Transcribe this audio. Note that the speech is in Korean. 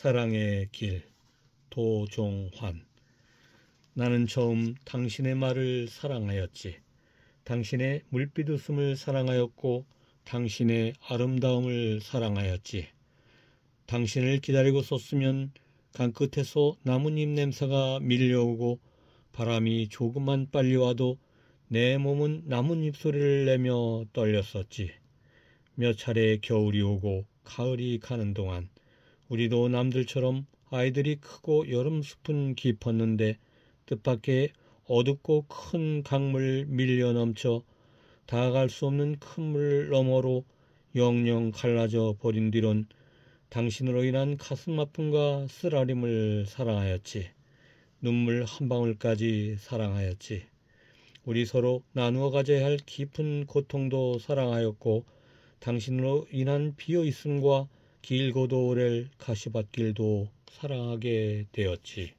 사랑의 길 도종환 나는 처음 당신의 말을 사랑하였지 당신의 물빛 웃음을 사랑하였고 당신의 아름다움을 사랑하였지 당신을 기다리고 섰으면 강 끝에서 나뭇잎 냄새가 밀려오고 바람이 조금만 빨리 와도 내 몸은 나뭇잎 소리를 내며 떨렸었지. 몇 차례 겨울이 오고 가을이 가는 동안 우리도 남들처럼 아이들이 크고 여름 숲은 깊었는데 뜻밖의 어둡고 큰 강물 밀려 넘쳐 다가갈 수 없는 큰 물 너머로 영영 갈라져 버린 뒤론 당신으로 인한 가슴 아픔과 쓰라림을 사랑하였지. 눈물 한 방울까지 사랑하였지. 우리 서로 나누어 가져야 할 깊은 고통도 사랑하였고 당신으로 인한 비어 있음과 길고도 오랠 가시밭길도 사랑하게 되었지.